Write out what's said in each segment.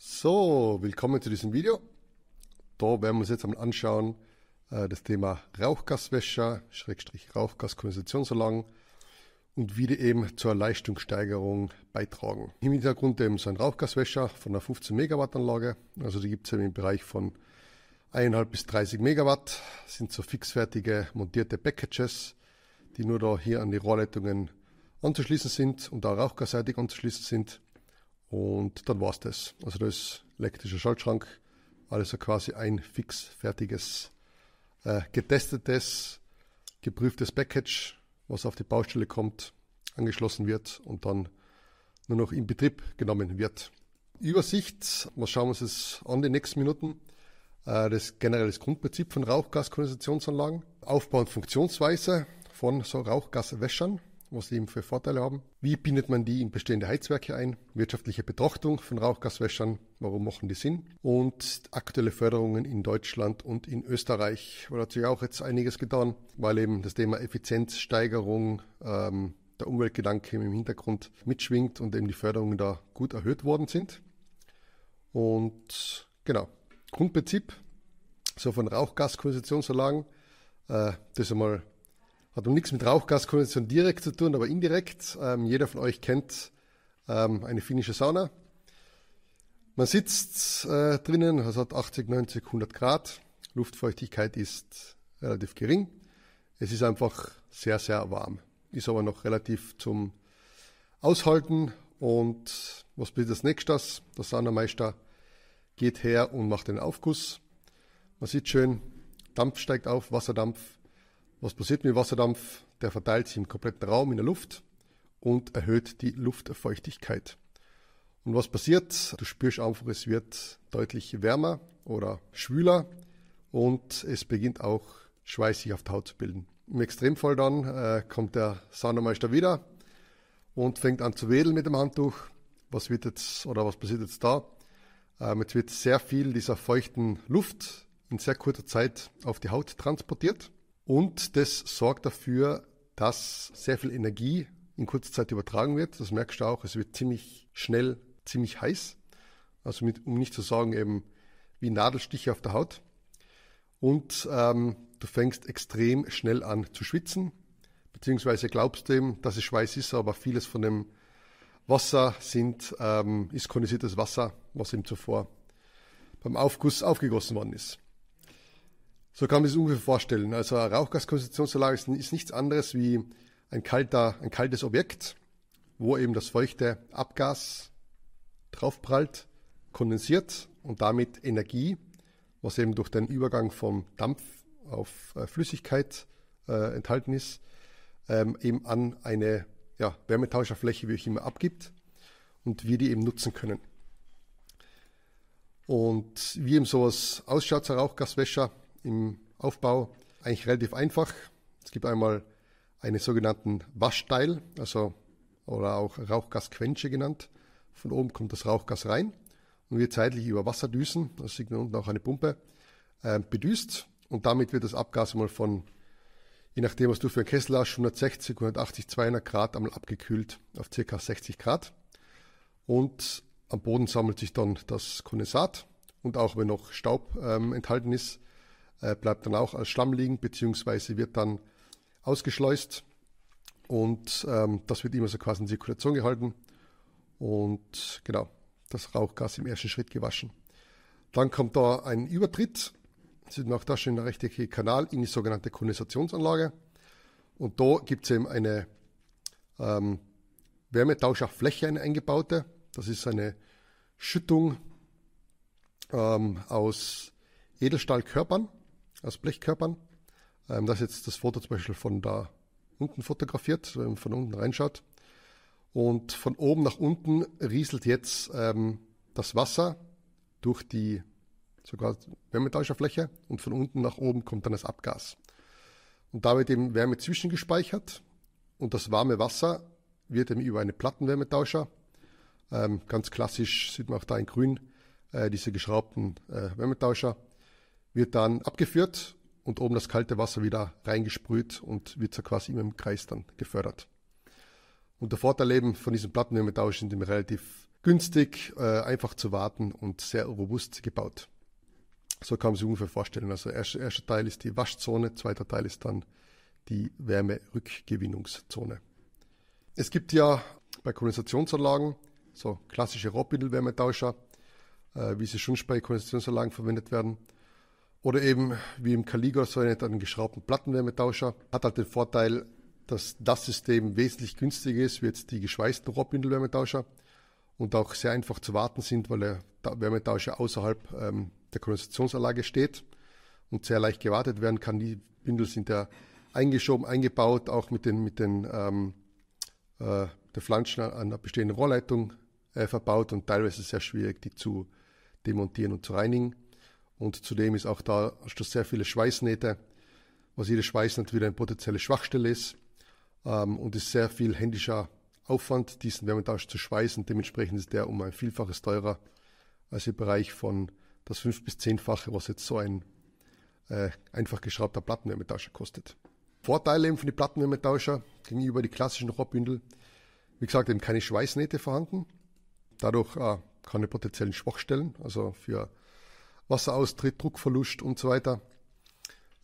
So, willkommen zu diesem Video. Da werden wir uns jetzt einmal anschauen, äh, das Thema Rauchgaswäscher, Schrägstrich Rauchgaskondensationsanlagen und wie die eben zur Leistungssteigerung beitragen. Im Hintergrund eben so ein Rauchgaswäscher von einer 15 Megawatt Anlage. Also die gibt es eben im Bereich von 1,5 bis 30 Megawatt. Das sind so fixfertige montierte Packages, die nur da hier an die Rohrleitungen anzuschließen sind und da rauchgasseitig anzuschließen sind. Und dann war es das. Also das ist elektrischer Schaltschrank, also quasi ein fix fertiges, äh, getestetes, geprüftes Package, was auf die Baustelle kommt, angeschlossen wird und dann nur noch in Betrieb genommen wird. Übersicht, was schauen wir uns jetzt an die nächsten Minuten? Äh, das generelle Grundprinzip von Rauchgaskondensationsanlagen, Aufbau und Funktionsweise von so Rauchgaswäschern, was sie eben für Vorteile haben. Wie bindet man die in bestehende Heizwerke ein? Wirtschaftliche Betrachtung von Rauchgaswäschern, warum machen die Sinn? Und aktuelle Förderungen in Deutschland und in Österreich. wo hat sich auch jetzt einiges getan, weil eben das Thema Effizienzsteigerung ähm, der Umweltgedanke im Hintergrund mitschwingt und eben die Förderungen da gut erhöht worden sind. Und genau, Grundprinzip so von Rauchgaskoalitionsanlagen. Äh, das einmal hat nun nichts mit Rauchgaskonvention direkt zu tun, aber indirekt. Ähm, jeder von euch kennt ähm, eine finnische Sauna. Man sitzt äh, drinnen, es hat 80, 90, 100 Grad. Luftfeuchtigkeit ist relativ gering. Es ist einfach sehr, sehr warm. Ist aber noch relativ zum Aushalten. Und was passiert das nächstes? Der Saunameister geht her und macht den Aufguss. Man sieht schön, Dampf steigt auf, Wasserdampf was passiert mit Wasserdampf? Der verteilt sich im kompletten Raum in der Luft und erhöht die Luftfeuchtigkeit. Und was passiert? Du spürst einfach, es wird deutlich wärmer oder schwüler und es beginnt auch Schweiß sich auf der Haut zu bilden. Im Extremfall dann äh, kommt der Saunameister wieder und fängt an zu wedeln mit dem Handtuch. Was wird jetzt oder was passiert jetzt da? Ähm, jetzt wird sehr viel dieser feuchten Luft in sehr kurzer Zeit auf die Haut transportiert und das sorgt dafür, dass sehr viel Energie in kurzer Zeit übertragen wird. Das merkst du auch, es wird ziemlich schnell, ziemlich heiß. Also mit, um nicht zu sagen, eben wie Nadelstiche auf der Haut. Und ähm, du fängst extrem schnell an zu schwitzen, beziehungsweise glaubst dem, dass es Schweiß ist, aber vieles von dem Wasser sind, ähm, ist kondensiertes Wasser, was eben zuvor beim Aufguss aufgegossen worden ist. So kann man sich das ungefähr vorstellen. Also eine Rauchgaskonzentrationsanlage ist, ist nichts anderes wie ein, kalter, ein kaltes Objekt, wo eben das feuchte Abgas draufprallt, kondensiert und damit Energie, was eben durch den Übergang vom Dampf auf äh, Flüssigkeit äh, enthalten ist, ähm, eben an eine ja, Wärmetauscherfläche, wie ich immer abgibt und wir die eben nutzen können. Und wie eben sowas ausschaut, so Rauchgaswäscher, im Aufbau eigentlich relativ einfach. Es gibt einmal einen sogenannten Waschteil, also oder auch Rauchgasquenche genannt. Von oben kommt das Rauchgas rein und wird zeitlich über Wasserdüsen, das sieht man unten auch eine Pumpe, äh, bedüst und damit wird das Abgas mal von, je nachdem was du für einen Kessel hast, 160, 180, 200 Grad einmal abgekühlt auf ca. 60 Grad und am Boden sammelt sich dann das Kondensat und auch wenn noch Staub ähm, enthalten ist, äh, bleibt dann auch als Schlamm liegen, beziehungsweise wird dann ausgeschleust. Und ähm, das wird immer so quasi in Zirkulation gehalten. Und genau, das Rauchgas im ersten Schritt gewaschen. Dann kommt da ein Übertritt. Sieht man auch da schon der rechteckigen Kanal in die sogenannte Kondensationsanlage. Und da gibt es eben eine ähm, Wärmetauscherfläche, eine eingebaute. Das ist eine Schüttung ähm, aus Edelstahlkörpern aus Blechkörpern. Ähm, das ist jetzt das Foto zum Beispiel von da unten fotografiert, wenn man von unten reinschaut. Und von oben nach unten rieselt jetzt ähm, das Wasser durch die sogar Wärmetasche Fläche und von unten nach oben kommt dann das Abgas. Und da wird eben Wärme zwischengespeichert und das warme Wasser wird eben über eine Plattenwärmetauscher, ähm, ganz klassisch sieht man auch da in grün, äh, diese geschraubten äh, Wärmetauscher, wird dann abgeführt und oben das kalte Wasser wieder reingesprüht und wird so quasi immer im Kreis dann gefördert. Und der Vorteil eben von diesen Plattenmetallischen sind die relativ günstig, äh, einfach zu warten und sehr robust gebaut. So kann man sich ungefähr vorstellen. Also erster, erster Teil ist die Waschzone, zweiter Teil ist dann die Wärmerückgewinnungszone. Es gibt ja bei Kondensationsanlagen so klassische Rohrbindelwärmetauscher, äh, wie sie schon bei Kondensationsanlagen verwendet werden. Oder eben wie im Caligos so einen geschraubten Plattenwärmetauscher. Hat halt den Vorteil, dass das System wesentlich günstiger ist wie jetzt die geschweißten Rohrbindelwärmetauscher und auch sehr einfach zu warten sind, weil der Wärmetauscher außerhalb ähm, der Kondensationsanlage steht und sehr leicht gewartet werden kann. Die Bindel sind ja eingeschoben, eingebaut, auch mit den, mit den ähm, äh, der Flanschen an der bestehenden Rohrleitung äh, verbaut und teilweise sehr schwierig, die zu demontieren und zu reinigen. Und zudem ist auch da sehr viele Schweißnähte, was jede Schweißnaht wieder eine potenzielle Schwachstelle ist. Ähm, und ist sehr viel händischer Aufwand, diesen Wärmetausch zu schweißen. Dementsprechend ist der um ein Vielfaches teurer als im Bereich von das fünf- bis zehnfache, was jetzt so ein äh, einfach geschraubter Plattenwärmetauscher kostet. Vorteile eben für die Plattenwärmetauscher gegenüber die klassischen Rohrbündel. Wie gesagt, eben keine Schweißnähte vorhanden. Dadurch äh, keine potenziellen Schwachstellen, also für Wasseraustritt, Druckverlust und so weiter.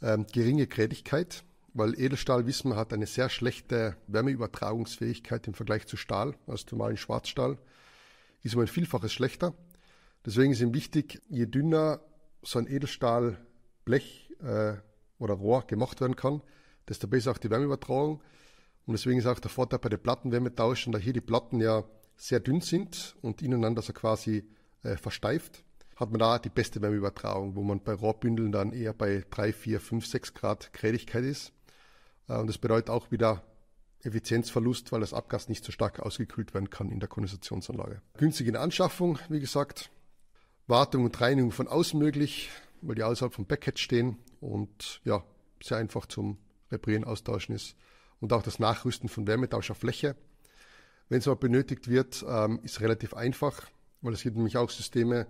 Ähm, geringe Grädigkeit, weil Edelstahl, wissen wir, hat eine sehr schlechte Wärmeübertragungsfähigkeit im Vergleich zu Stahl, also zum normalen Schwarzstahl. Ist um ein Vielfaches schlechter. Deswegen ist ihm wichtig, je dünner so ein Edelstahlblech äh, oder Rohr gemacht werden kann, desto besser auch die Wärmeübertragung. Und deswegen ist auch der Vorteil bei den Plattenwärmetauschen, da hier die Platten ja sehr dünn sind und ineinander so quasi äh, versteift, hat man da die beste Wärmeübertragung, wo man bei Rohrbündeln dann eher bei 3, 4, 5, 6 Grad Kräftigkeit ist. Äh, und das bedeutet auch wieder Effizienzverlust, weil das Abgas nicht so stark ausgekühlt werden kann in der Kondensationsanlage. Günstige Anschaffung, wie gesagt. Wartung und Reinigung von außen möglich, weil die außerhalb vom Backhead stehen und ja, sehr einfach zum Reparieren, Austauschen ist. Und auch das Nachrüsten von Wärmetauscherfläche. Wenn es aber benötigt wird, ähm, ist relativ einfach, weil es gibt nämlich auch Systeme,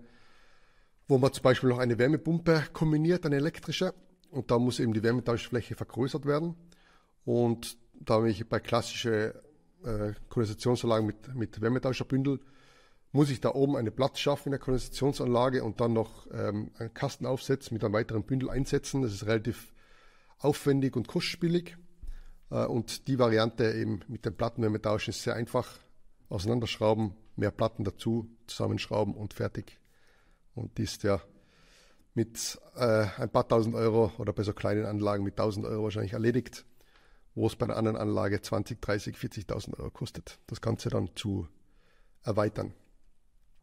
wo man zum Beispiel noch eine Wärmepumpe kombiniert, eine elektrische. Und da muss eben die Wärmetauschfläche vergrößert werden. Und da ich bei klassischen äh, Kondensationsanlagen mit, mit Wärmetauscherbündel muss ich da oben eine Platz schaffen in der Kondensationsanlage und dann noch ähm, einen Kasten aufsetzen, mit einem weiteren Bündel einsetzen. Das ist relativ aufwendig und kostspielig. Äh, und die Variante eben mit den Plattenwärmetauschen ist sehr einfach. Auseinanderschrauben, mehr Platten dazu, zusammenschrauben und fertig und die ist ja mit äh, ein paar tausend Euro oder bei so kleinen Anlagen mit tausend Euro wahrscheinlich erledigt, wo es bei einer anderen Anlage 20, 30, 40.000 Euro kostet, das Ganze dann zu erweitern.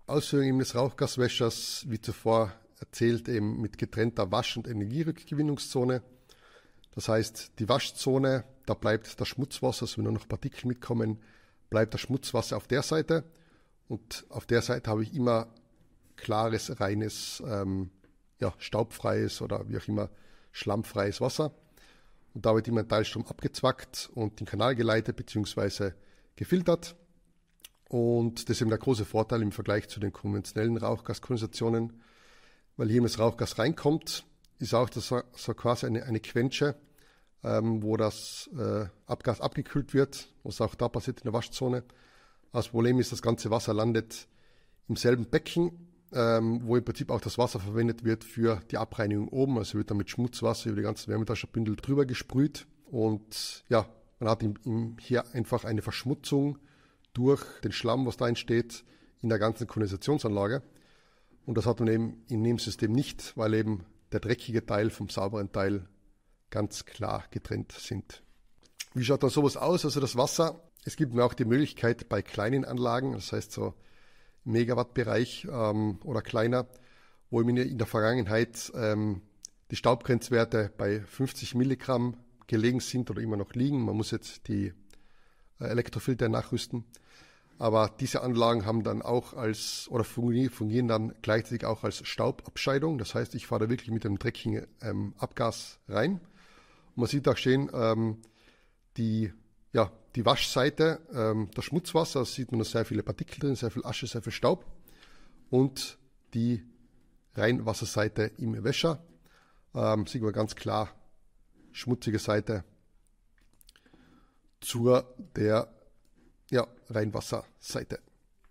Ausführungen des Rauchgaswäschers, wie zuvor erzählt, eben mit getrennter Wasch- und Energierückgewinnungszone. Das heißt, die Waschzone, da bleibt das Schmutzwasser, also wenn nur noch Partikel mitkommen, bleibt das Schmutzwasser auf der Seite. Und auf der Seite habe ich immer klares, reines, ähm, ja, staubfreies oder wie auch immer, schlammfreies Wasser. Und da wird immer ein Teilstrom abgezwackt und in den Kanal geleitet bzw. gefiltert. Und das ist eben der große Vorteil im Vergleich zu den konventionellen Rauchgaskondensationen, weil hier, wenn das Rauchgas reinkommt, ist auch das, so quasi eine, eine Quenche, ähm, wo das äh, Abgas abgekühlt wird, was auch da passiert in der Waschzone. Das Problem ist, das ganze Wasser landet im selben Becken ähm, wo im Prinzip auch das Wasser verwendet wird für die Abreinigung oben. Also wird dann mit Schmutzwasser über die ganzen Wärmetaschenbündel drüber gesprüht und ja, man hat im, im, hier einfach eine Verschmutzung durch den Schlamm, was da entsteht, in der ganzen Kondensationsanlage. Und das hat man eben in dem System nicht, weil eben der dreckige Teil vom sauberen Teil ganz klar getrennt sind. Wie schaut dann sowas aus? Also das Wasser, es gibt mir auch die Möglichkeit bei kleinen Anlagen, das heißt so Megawatt-Bereich ähm, oder kleiner, wo in der Vergangenheit ähm, die Staubgrenzwerte bei 50 Milligramm gelegen sind oder immer noch liegen. Man muss jetzt die äh, Elektrofilter nachrüsten. Aber diese Anlagen haben dann auch als oder fungieren dann gleichzeitig auch als Staubabscheidung. Das heißt, ich fahre da wirklich mit einem dreckigen ähm, Abgas rein. Und man sieht auch schön, ähm, die ja, die Waschseite, ähm, das Schmutzwasser, sieht man da sehr viele Partikel drin, sehr viel Asche, sehr viel Staub. Und die Reinwasserseite im Wäscher, ähm, sieht man ganz klar, schmutzige Seite zur der ja, Reinwasserseite.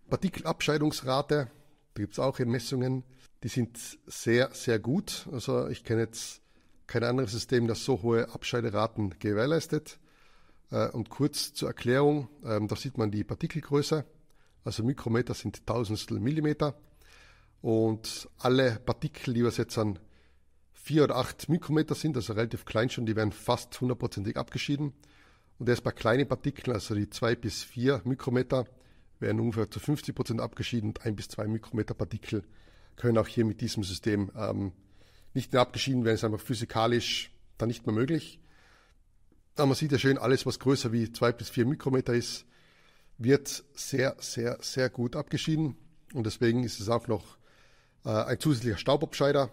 Partikelabscheidungsrate, da gibt es auch in Messungen, die sind sehr, sehr gut. Also ich kenne jetzt kein anderes System, das so hohe Abscheideraten gewährleistet. Äh, und kurz zur Erklärung, ähm, da sieht man die Partikelgröße. Also Mikrometer sind tausendstel Millimeter. Und alle Partikel, die wir jetzt an vier oder acht Mikrometer sind, also relativ klein schon, die werden fast hundertprozentig abgeschieden. Und erst bei kleinen Partikeln, also die zwei bis vier Mikrometer, werden ungefähr zu 50 Prozent abgeschieden und ein bis zwei Mikrometer Partikel können auch hier mit diesem System ähm, nicht mehr abgeschieden werden, Es ist einfach physikalisch dann nicht mehr möglich. Aber man sieht ja schön, alles, was größer wie zwei bis vier Mikrometer ist, wird sehr, sehr, sehr gut abgeschieden. Und deswegen ist es auch noch äh, ein zusätzlicher Staubabscheider.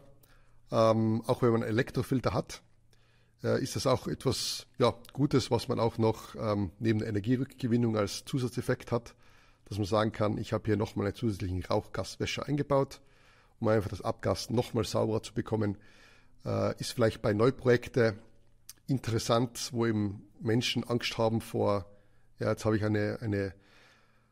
Ähm, auch wenn man einen Elektrofilter hat, äh, ist das auch etwas ja, Gutes, was man auch noch ähm, neben der Energierückgewinnung als Zusatzeffekt hat, dass man sagen kann, ich habe hier nochmal einen zusätzlichen Rauchgaswäscher eingebaut, um einfach das Abgas nochmal sauberer zu bekommen. Äh, ist vielleicht bei Neuprojekten interessant, wo eben Menschen Angst haben vor, ja, jetzt habe ich eine, eine,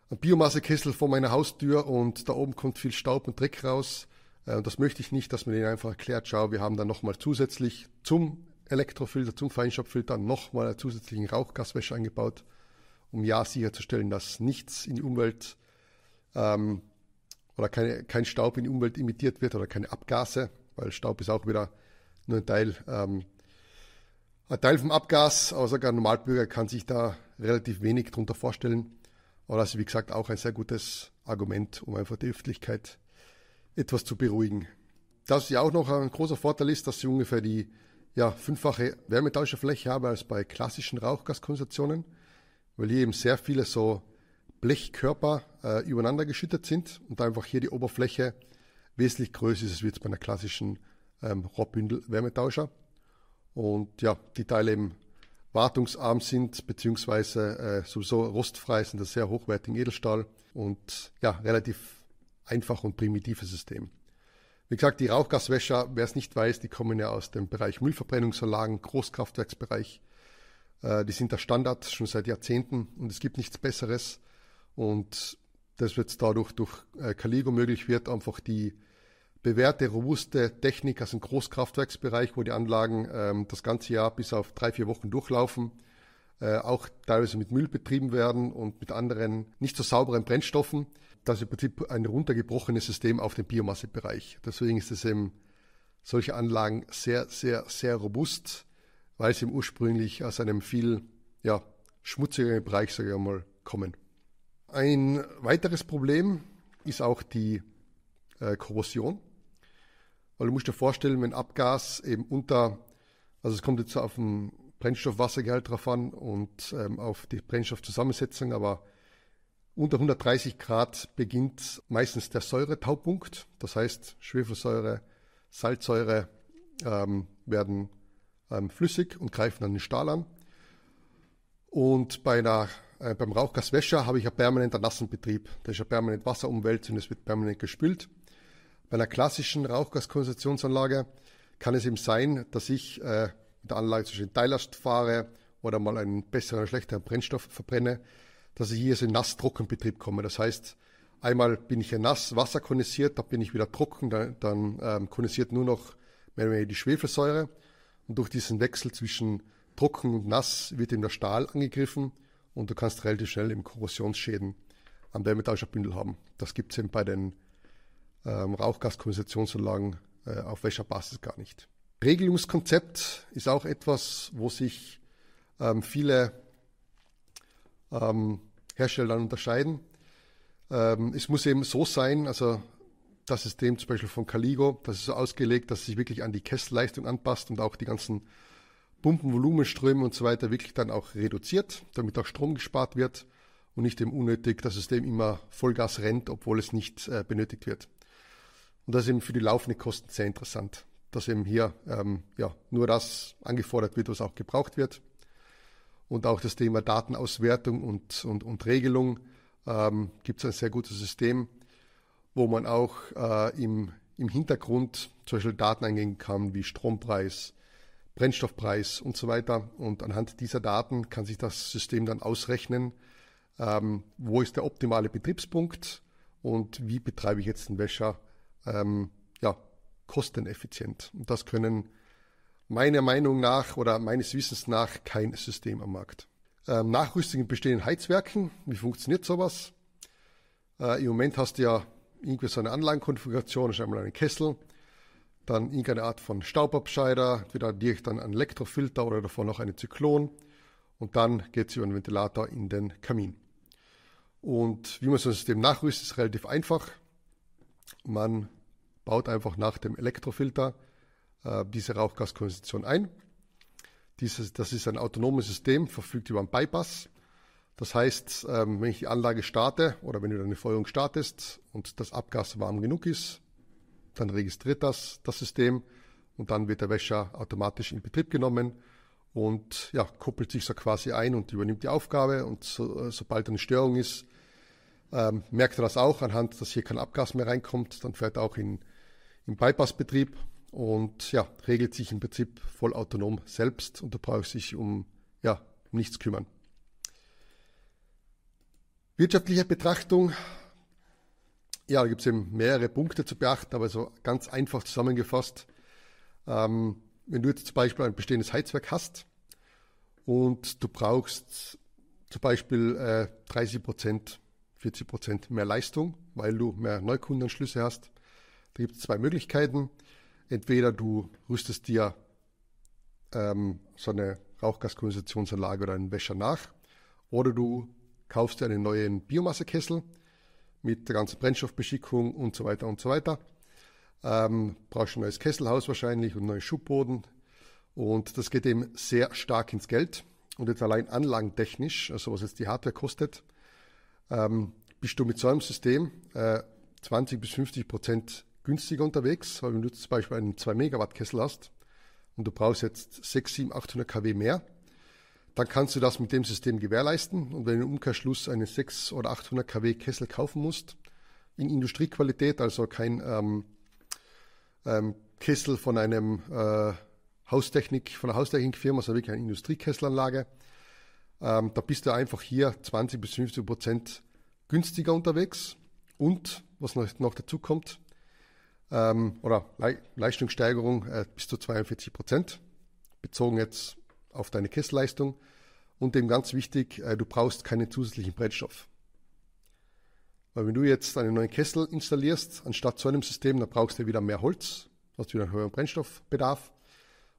einen Biomassekessel vor meiner Haustür und da oben kommt viel Staub und Dreck raus. Äh, und das möchte ich nicht, dass man denen einfach erklärt, schau, wir haben dann nochmal zusätzlich zum Elektrofilter, zum Feinstaubfilter nochmal einen zusätzlichen Rauchgaswäsche eingebaut, um ja sicherzustellen, dass nichts in die Umwelt ähm, oder keine, kein Staub in die Umwelt emittiert wird oder keine Abgase, weil Staub ist auch wieder nur ein Teil ähm, ein Teil vom Abgas, aber sogar ein Normalbürger kann sich da relativ wenig drunter vorstellen. Aber das ist, wie gesagt, auch ein sehr gutes Argument, um einfach die Öffentlichkeit etwas zu beruhigen. Das ja auch noch ein großer Vorteil ist, dass sie ungefähr die ja, fünffache wärmetausche Fläche habe als bei klassischen Rauchgaskonzentrationen, weil hier eben sehr viele so Blechkörper äh, übereinander geschüttet sind und einfach hier die Oberfläche wesentlich größer ist als bei einer klassischen ähm, Rohrbündel-Wärmetauscher und ja, die Teile eben wartungsarm sind, beziehungsweise äh, sowieso rostfrei sind, das sehr hochwertigen Edelstahl und ja, relativ einfach und primitives System. Wie gesagt, die Rauchgaswäscher, wer es nicht weiß, die kommen ja aus dem Bereich Müllverbrennungsanlagen, Großkraftwerksbereich. Äh, die sind der Standard schon seit Jahrzehnten und es gibt nichts Besseres. Und das wird dadurch durch äh, Caligo möglich wird, einfach die bewährte, robuste Technik aus dem Großkraftwerksbereich, wo die Anlagen ähm, das ganze Jahr bis auf drei, vier Wochen durchlaufen, äh, auch teilweise mit Müll betrieben werden und mit anderen nicht so sauberen Brennstoffen. Das ist im Prinzip ein runtergebrochenes System auf den Biomassebereich. Deswegen ist es eben solche Anlagen sehr, sehr, sehr robust, weil sie ursprünglich aus einem viel ja, schmutzigeren Bereich, sage ich mal, kommen. Ein weiteres Problem ist auch die äh, Korrosion. Weil du musst dir vorstellen, wenn Abgas eben unter, also es kommt jetzt auf den Brennstoffwassergehalt drauf an und ähm, auf die Brennstoffzusammensetzung, aber unter 130 Grad beginnt meistens der Säuretaupunkt. Das heißt, Schwefelsäure, Salzsäure ähm, werden ähm, flüssig und greifen dann den Stahl an. Und bei einer, äh, beim Rauchgaswäscher habe ich ja permanent einen nassen Betrieb. Da ist ja permanent Wasser umwälzt und es wird permanent gespült. Bei einer klassischen Rauchgaskondensationsanlage kann es eben sein, dass ich äh, mit der Anlage zwischen Teillast fahre oder mal einen besseren oder schlechteren Brennstoff verbrenne, dass ich hier so in Nass-Trockenbetrieb komme. Das heißt, einmal bin ich hier nass, Wasser kondensiert, da bin ich wieder trocken, dann, dann ähm, kondensiert nur noch mehr oder weniger die Schwefelsäure. Und durch diesen Wechsel zwischen trocken und nass wird eben der Stahl angegriffen und du kannst relativ schnell eben Korrosionsschäden am Diametalischen Bündel haben. Das gibt es eben bei den ähm, Rauchgaskompensationsanlagen äh, auf welcher Basis gar nicht. Regelungskonzept ist auch etwas, wo sich ähm, viele ähm, Hersteller unterscheiden. Ähm, es muss eben so sein, also das System zum Beispiel von Caligo, das ist so ausgelegt, dass es sich wirklich an die Kesselleistung anpasst und auch die ganzen Pumpenvolumenströme und so weiter wirklich dann auch reduziert, damit auch Strom gespart wird und nicht eben unnötig das System immer Vollgas rennt, obwohl es nicht äh, benötigt wird. Und das ist eben für die laufenden Kosten sehr interessant, dass eben hier ähm, ja, nur das angefordert wird, was auch gebraucht wird. Und auch das Thema Datenauswertung und, und, und Regelung ähm, gibt es ein sehr gutes System, wo man auch äh, im, im Hintergrund zum Beispiel Daten eingehen kann wie Strompreis, Brennstoffpreis und so weiter. Und anhand dieser Daten kann sich das System dann ausrechnen, ähm, wo ist der optimale Betriebspunkt und wie betreibe ich jetzt den Wäscher ähm, ja, kosteneffizient. Und das können meiner Meinung nach oder meines Wissens nach kein System am Markt. Ähm, Nachrüstung bestehenden Heizwerken, wie funktioniert sowas? Äh, Im Moment hast du ja irgendwie so eine Anlagenkonfiguration, das ist einmal einen Kessel, dann irgendeine Art von Staubabscheider, entweder direkt dann ein Elektrofilter oder davor noch eine Zyklon und dann geht es über einen Ventilator in den Kamin. Und wie man so ein System nachrüstet, ist relativ einfach. Man baut einfach nach dem Elektrofilter äh, diese Rauchgaskonzentration ein. Dieses, das ist ein autonomes System, verfügt über einen Bypass. Das heißt, ähm, wenn ich die Anlage starte oder wenn du deine Feuerung startest und das Abgas warm genug ist, dann registriert das das System und dann wird der Wäscher automatisch in Betrieb genommen und ja, koppelt sich so quasi ein und übernimmt die Aufgabe und so, äh, sobald eine Störung ist, ähm, merkt er das auch anhand, dass hier kein Abgas mehr reinkommt, dann fährt er auch in, im Bypassbetrieb und ja, regelt sich im Prinzip vollautonom selbst und da braucht sich um, ja, um nichts kümmern. Wirtschaftliche Betrachtung, ja, da gibt es eben mehrere Punkte zu beachten, aber so ganz einfach zusammengefasst. Ähm, wenn du jetzt zum Beispiel ein bestehendes Heizwerk hast und du brauchst zum Beispiel äh, 30 Prozent 40 Prozent mehr Leistung, weil du mehr Neukundenanschlüsse hast. Da gibt es zwei Möglichkeiten. Entweder du rüstest dir ähm, so eine Rauchgaskondensationsanlage oder einen Wäscher nach, oder du kaufst dir einen neuen Biomassekessel mit der ganzen Brennstoffbeschickung und so weiter und so weiter. Ähm, brauchst ein neues Kesselhaus wahrscheinlich und einen neuen Schubboden. Und das geht eben sehr stark ins Geld. Und jetzt allein anlagentechnisch, also was jetzt die Hardware kostet, ähm, bist du mit so einem System äh, 20 bis 50 Prozent günstiger unterwegs, weil du zum Beispiel einen 2 Megawatt Kessel hast und du brauchst jetzt 6, 7, 800 kW mehr, dann kannst du das mit dem System gewährleisten. Und wenn du im Umkehrschluss einen 6 oder 800 kW Kessel kaufen musst, in Industriequalität, also kein ähm, ähm, Kessel von einem äh, Haustechnik, von einer Haustechnikfirma, sondern wirklich eine Industriekesselanlage, ähm, da bist du einfach hier 20 bis 50 Prozent günstiger unterwegs. Und was noch, noch dazu kommt, ähm, oder Le Leistungssteigerung äh, bis zu 42 Prozent, bezogen jetzt auf deine Kessleistung. Und dem ganz wichtig, äh, du brauchst keinen zusätzlichen Brennstoff. Weil wenn du jetzt einen neuen Kessel installierst, anstatt zu einem System, dann brauchst du wieder mehr Holz, hast wieder einen höheren Brennstoffbedarf.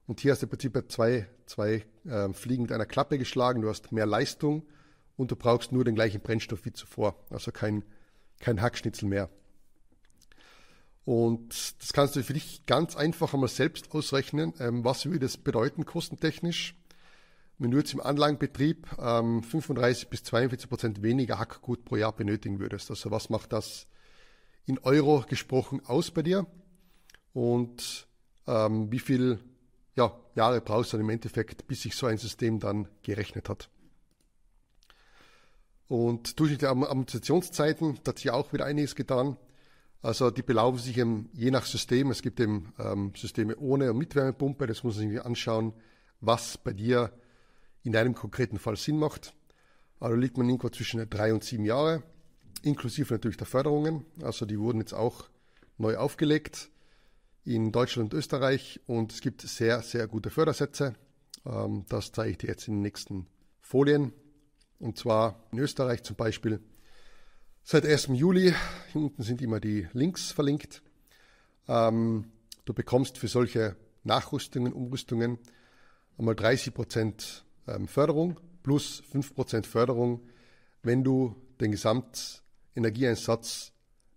Und hier hast du im Prinzip zwei, zwei äh, Fliegen mit einer Klappe geschlagen. Du hast mehr Leistung und du brauchst nur den gleichen Brennstoff wie zuvor. Also kein, kein Hackschnitzel mehr. Und das kannst du für dich ganz einfach einmal selbst ausrechnen. Ähm, was würde das bedeuten kostentechnisch? Wenn du jetzt im Anlagenbetrieb ähm, 35 bis 42 Prozent weniger Hackgut pro Jahr benötigen würdest. Also was macht das in Euro gesprochen aus bei dir? Und ähm, wie viel ja, Jahre brauchst du dann im Endeffekt, bis sich so ein System dann gerechnet hat. Und durchschnittliche Amortisationszeiten, da hat sich auch wieder einiges getan. Also die belaufen sich eben je nach System. Es gibt eben ähm, Systeme ohne und mit Wärmepumpe. Das muss man sich anschauen, was bei dir in deinem konkreten Fall Sinn macht. Also liegt man irgendwo zwischen drei und sieben Jahre, inklusive natürlich der Förderungen. Also die wurden jetzt auch neu aufgelegt in Deutschland und Österreich und es gibt sehr, sehr gute Fördersätze. Ähm, das zeige ich dir jetzt in den nächsten Folien. Und zwar in Österreich zum Beispiel seit 1. Juli, hier unten sind immer die Links verlinkt, ähm, du bekommst für solche Nachrüstungen, Umrüstungen einmal 30% ähm, Förderung plus 5% Förderung, wenn du den Gesamtenergieeinsatz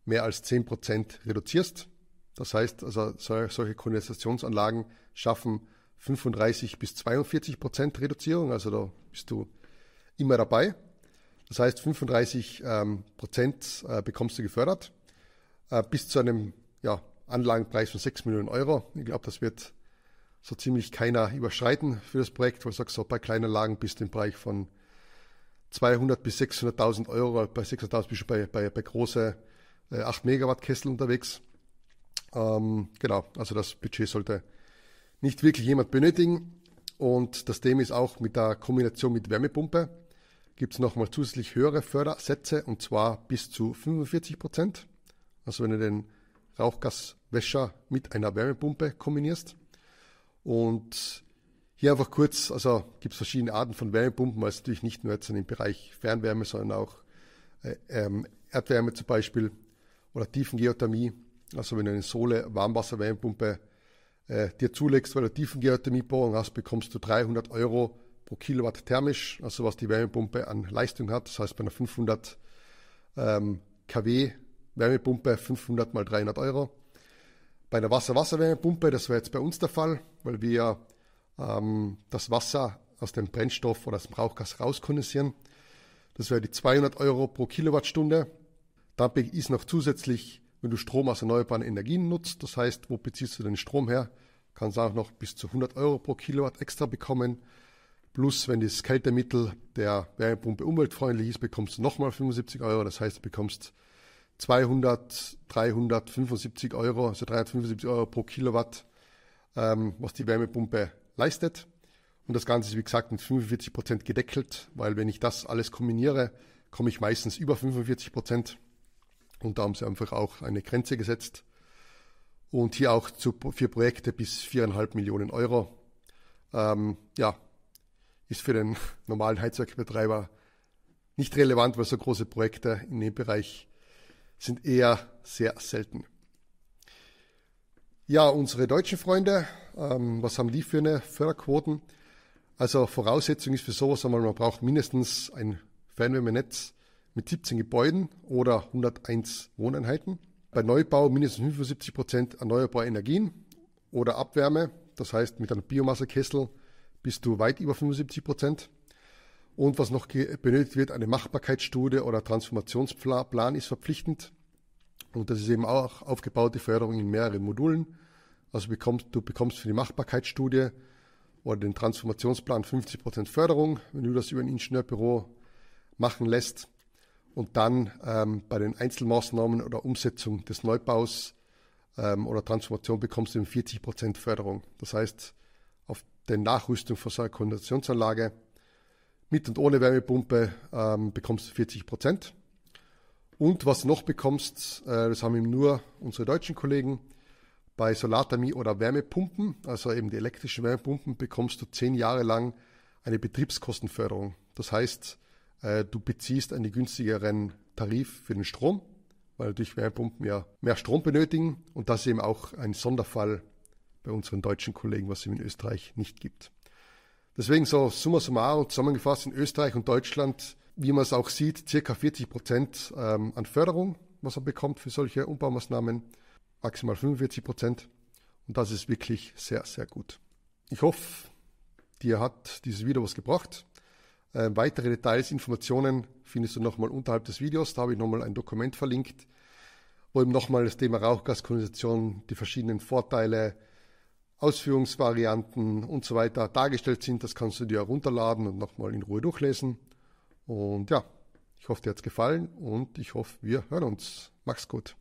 mehr als 10% reduzierst. Das heißt, also solche Kondensationsanlagen schaffen 35 bis 42 Prozent Reduzierung, also da bist du immer dabei. Das heißt, 35 ähm, Prozent äh, bekommst du gefördert äh, bis zu einem ja, Anlagenpreis von 6 Millionen Euro. Ich glaube, das wird so ziemlich keiner überschreiten für das Projekt, weil du sagst, so bei Kleinanlagen bist du im Bereich von 200 bis 600.000 Euro, bei 600.000 bist du bei, bei, bei große äh, 8 Megawatt Kessel unterwegs. Ähm, genau, also das Budget sollte nicht wirklich jemand benötigen. Und das Thema ist auch mit der Kombination mit Wärmepumpe gibt es nochmal zusätzlich höhere Fördersätze und zwar bis zu 45 Prozent. Also wenn du den Rauchgaswäscher mit einer Wärmepumpe kombinierst. Und hier einfach kurz, also gibt es verschiedene Arten von Wärmepumpen, also natürlich nicht nur jetzt im Bereich Fernwärme, sondern auch äh, ähm, Erdwärme zum Beispiel oder Tiefengeothermie. Also wenn du eine Sohle Warmwasserwärmepumpe äh, dir zulegst, weil du Tiefengeothermiebohrung hast, bekommst du 300 Euro pro Kilowatt thermisch, also was die Wärmepumpe an Leistung hat. Das heißt bei einer 500 ähm, kW Wärmepumpe 500 mal 300 Euro. Bei einer Wasser-Wasser-Wärmepumpe, das wäre jetzt bei uns der Fall, weil wir ähm, das Wasser aus dem Brennstoff oder aus dem Rauchgas rauskondensieren. Das wäre die 200 Euro pro Kilowattstunde. Dann ist noch zusätzlich wenn du Strom aus erneuerbaren Energien nutzt, das heißt, wo beziehst du den Strom her, kannst du auch noch bis zu 100 Euro pro Kilowatt extra bekommen. Plus, wenn das Kältemittel der Wärmepumpe umweltfreundlich ist, bekommst du nochmal 75 Euro. Das heißt, du bekommst 200, 375 Euro, also 375 Euro pro Kilowatt, ähm, was die Wärmepumpe leistet. Und das Ganze ist, wie gesagt, mit 45 Prozent gedeckelt, weil wenn ich das alles kombiniere, komme ich meistens über 45 Prozent. Und da haben sie einfach auch eine Grenze gesetzt. Und hier auch zu, für Projekte bis viereinhalb Millionen Euro. Ähm, ja, ist für den normalen Heizwerkbetreiber nicht relevant, weil so große Projekte in dem Bereich sind eher sehr selten. Ja, unsere deutschen Freunde, ähm, was haben die für eine Förderquoten? Also Voraussetzung ist für sowas, man braucht mindestens ein Fernwärmenetz mit 17 Gebäuden oder 101 Wohneinheiten. Bei Neubau mindestens 75 Prozent erneuerbare Energien oder Abwärme. Das heißt, mit einem Biomassekessel bist du weit über 75 Prozent. Und was noch benötigt wird, eine Machbarkeitsstudie oder Transformationsplan ist verpflichtend. Und das ist eben auch aufgebaute Förderung in mehreren Modulen. Also bekommst, du bekommst für die Machbarkeitsstudie oder den Transformationsplan 50% Förderung, wenn du das über ein Ingenieurbüro machen lässt und dann ähm, bei den Einzelmaßnahmen oder Umsetzung des Neubaus ähm, oder Transformation bekommst du eben 40 Prozent Förderung. Das heißt, auf der Nachrüstung von so einer Kondensationsanlage mit und ohne Wärmepumpe ähm, bekommst du 40 Prozent. Und was du noch bekommst, äh, das haben eben nur unsere deutschen Kollegen, bei Solarthermie oder Wärmepumpen, also eben die elektrischen Wärmepumpen, bekommst du zehn Jahre lang eine Betriebskostenförderung. Das heißt, äh, du beziehst einen günstigeren Tarif für den Strom, weil natürlich Wärmepumpen ja mehr Strom benötigen. Und das ist eben auch ein Sonderfall bei unseren deutschen Kollegen, was es in Österreich nicht gibt. Deswegen so summa summarum zusammengefasst in Österreich und Deutschland, wie man es auch sieht, circa 40 Prozent ähm, an Förderung, was man bekommt für solche Umbaumaßnahmen, maximal 45 Prozent. Und das ist wirklich sehr, sehr gut. Ich hoffe, dir hat dieses Video was gebracht. Äh, weitere Details, Informationen findest du nochmal unterhalb des Videos. Da habe ich nochmal ein Dokument verlinkt, wo eben nochmal das Thema Rauchgaskondensation, die verschiedenen Vorteile, Ausführungsvarianten und so weiter dargestellt sind. Das kannst du dir herunterladen und nochmal in Ruhe durchlesen. Und ja, ich hoffe, dir hat es gefallen und ich hoffe, wir hören uns. Mach's gut.